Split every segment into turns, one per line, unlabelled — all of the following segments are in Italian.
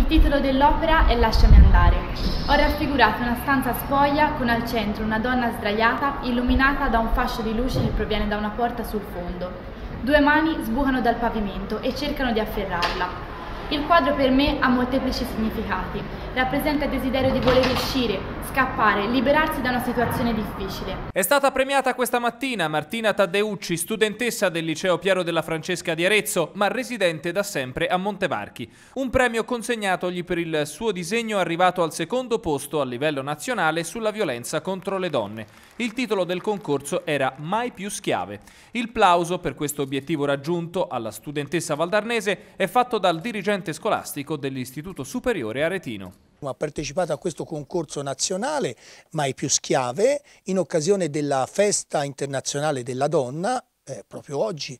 Il titolo dell'opera è Lasciami andare. Ho raffigurato una stanza spoglia con al centro una donna sdraiata illuminata da un fascio di luce che proviene da una porta sul fondo. Due mani sbucano dal pavimento e cercano di afferrarla. Il quadro per me ha molteplici significati. Rappresenta il desiderio di voler uscire, scappare, liberarsi da una situazione difficile.
È stata premiata questa mattina Martina Taddeucci, studentessa del liceo Piero della Francesca di Arezzo, ma residente da sempre a Montevarchi. Un premio consegnatogli per il suo disegno arrivato al secondo posto a livello nazionale sulla violenza contro le donne. Il titolo del concorso era Mai più schiave. Il plauso per questo obiettivo raggiunto alla studentessa valdarnese è fatto dal dirigente dirigente scolastico dell'Istituto Superiore Aretino.
Ha partecipato a questo concorso nazionale, mai più schiave, in occasione della festa internazionale della donna, eh, proprio oggi,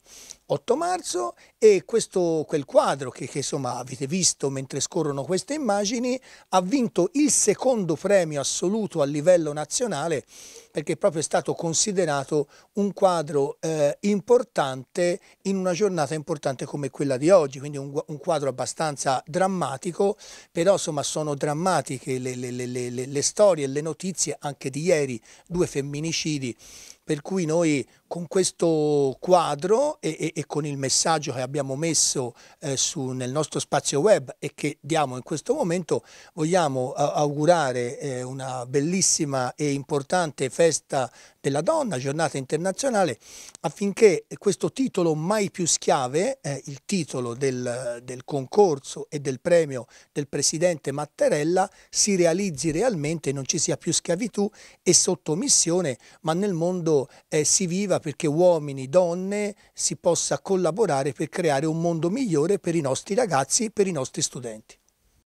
8 marzo e questo, quel quadro che, che insomma avete visto mentre scorrono queste immagini ha vinto il secondo premio assoluto a livello nazionale perché proprio è stato considerato un quadro eh, importante in una giornata importante come quella di oggi, quindi un, un quadro abbastanza drammatico, però insomma sono drammatiche le, le, le, le storie e le notizie anche di ieri, due femminicidi, per cui noi con questo quadro e, e, e con il messaggio che abbiamo messo eh, su, nel nostro spazio web e che diamo in questo momento, vogliamo augurare eh, una bellissima e importante festa della donna, giornata internazionale, affinché questo titolo Mai più schiave, eh, il titolo del, del, concorso e del premio del presidente Mattarella, si realizzi realmente, non ci sia più schiavitù e sottomissione, ma nel mondo eh, si viva perché uomini, donne, si possa collaborare per creare un mondo migliore per i nostri ragazzi, per i nostri studenti.